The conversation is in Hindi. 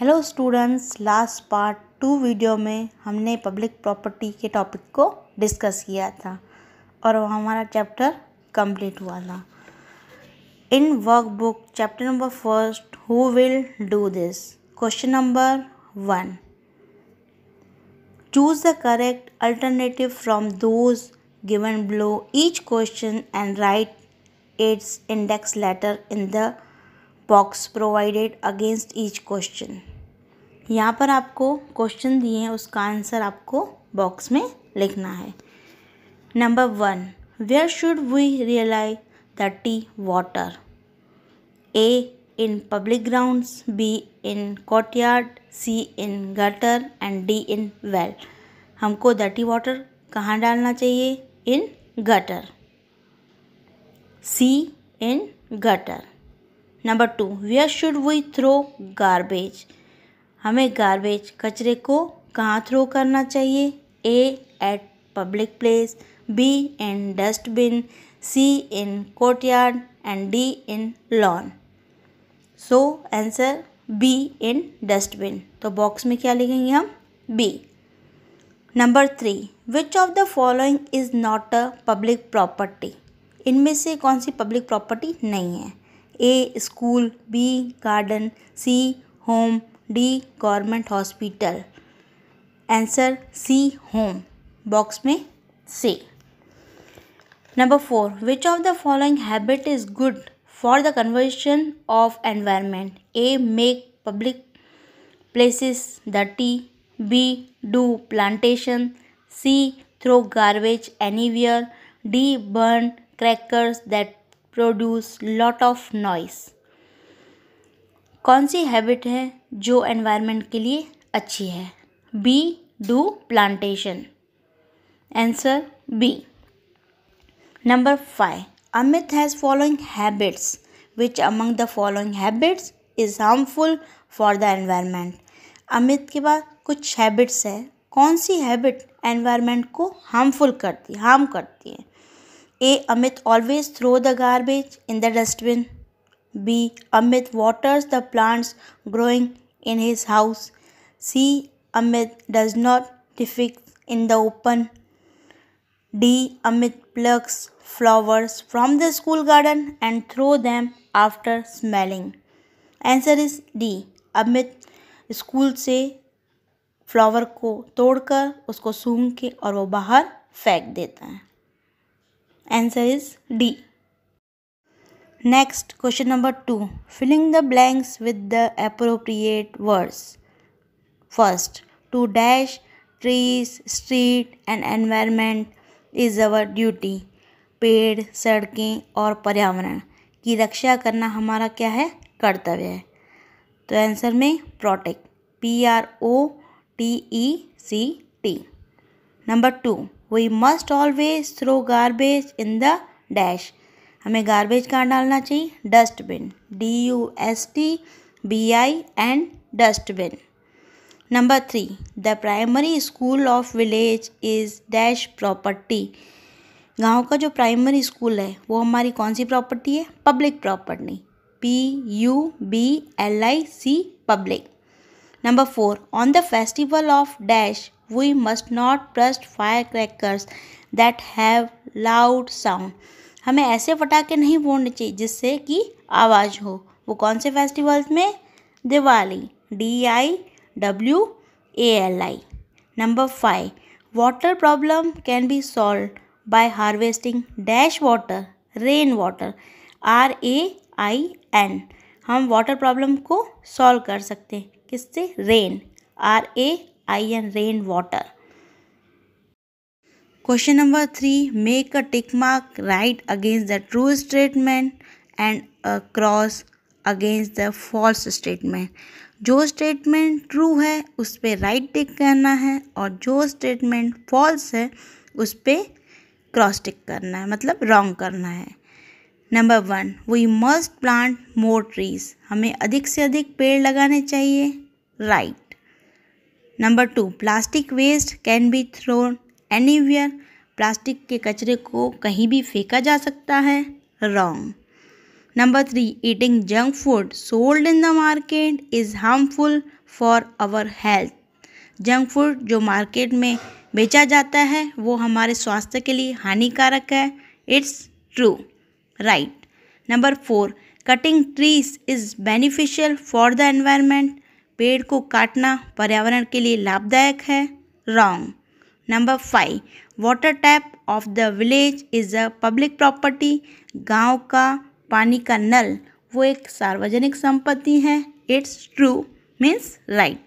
Hello students last part two video में हमने पब्लिक प्रॉपर्टी के टॉपिक को डिस्कस किया था और वह हमारा चैप्टर कंप्लीट हुआ था in workbook chapter number first who will do this question number one choose the correct alternative from those given below each question and write its index letter in the box provided against each question यहाँ पर आपको क्वेश्चन दिए हैं उसका आंसर आपको बॉक्स में लिखना है number one where should we realise the tea water A in public grounds, B in courtyard, C in gutter and D in well हमको टी वाटर कहाँ डालना चाहिए in gutter C in gutter number two where should we throw garbage हमें गार्बेज कचरे को कहाँ थ्रो करना चाहिए A at public place B in dustbin C in courtyard and D in lawn so answer B in dustbin तो बॉक्स में क्या लिखेंगे हम B number three which of the following is not a public property इनमें से कौन सी पब्लिक प्रॉपर्टी नहीं है A. School B. Garden C. Home D. Government Hospital Answer C. Home Box me C. Number 4. Which of the following habit is good for the conversion of environment? A. Make public places dirty B. Do plantation C. Throw garbage anywhere D. Burn crackers that produce lot of noise कौन सी हैबिट है जो एनवायरनमेंट के लिए अच्छी है B do plantation answer B number five Amit has following habits which among the following habits is harmful for the environment Amit के पास कुछ हैबिट्स है कौन सी हैबिट एनवायरनमेंट को हार्मफुल करती हार्म करती है A Amit always throw the garbage in the dustbin B Amit waters the plants growing in his house C Amit does not defecate in the open D Amit plucks flowers from the school garden and throw them after smelling answer is D Amit school से फ्लावर को तोड़कर उसको सूंघ के और वो बाहर फेंक देता है answer is D next question number two filling the blanks with the appropriate words first to dash trees street and environment is our duty पेड़ सड़कें और पर्यावरण की रक्षा करना हमारा क्या है कर्तव्य है तो आंसर में protect P R O T E C T number two we must always throw garbage in the dash हमें गार्बेज कहाँ डालना चाहिए dustbin D U S T B I N dustbin number three the primary school of village is dash property गांव का जो प्राइमरी स्कूल है वो हमारी कौन सी प्रॉपर्टी है public property P U B L I C public number four on the festival of dash we must not trust firecrackers that have loud sound हमें ऐसे पटाखे नहीं फोड़ने चाहिए जिससे कि आवाज़ हो वो कौन से फेस्टिवल्स में Diwali D I W A L I number five water problem can be solve by harvesting dash water rain water R A I N हम वाटर प्रॉब्लम को सॉल्व कर सकते हैं किससे rain R A I rain water question number three make a tick mark right against the true statement and a cross against the false statement जो स्टेटमेंट ट्रू है उस पर राइट टिक करना है और जो स्टेटमेंट फॉल्स है उस पर क्रॉस टिक करना है मतलब रॉन्ग करना है number one we must plant more trees हमें अधिक से अधिक पेड़ लगाने चाहिए right number two plastic waste can be thrown anywhere plastic के कचरे को कहीं भी फेंका जा सकता है wrong number three eating junk food sold in the market is harmful for our health junk food जो मार्केट में बेचा जाता है वो हमारे स्वास्थ्य के लिए हानिकारक है it's true right number four cutting trees is beneficial for the environment पेड़ को काटना पर्यावरण के लिए लाभदायक है wrong number five water tap of the village is a public property गांव का पानी का नल वो एक सार्वजनिक संपत्ति है इट्स ट्रू मीन्स राइट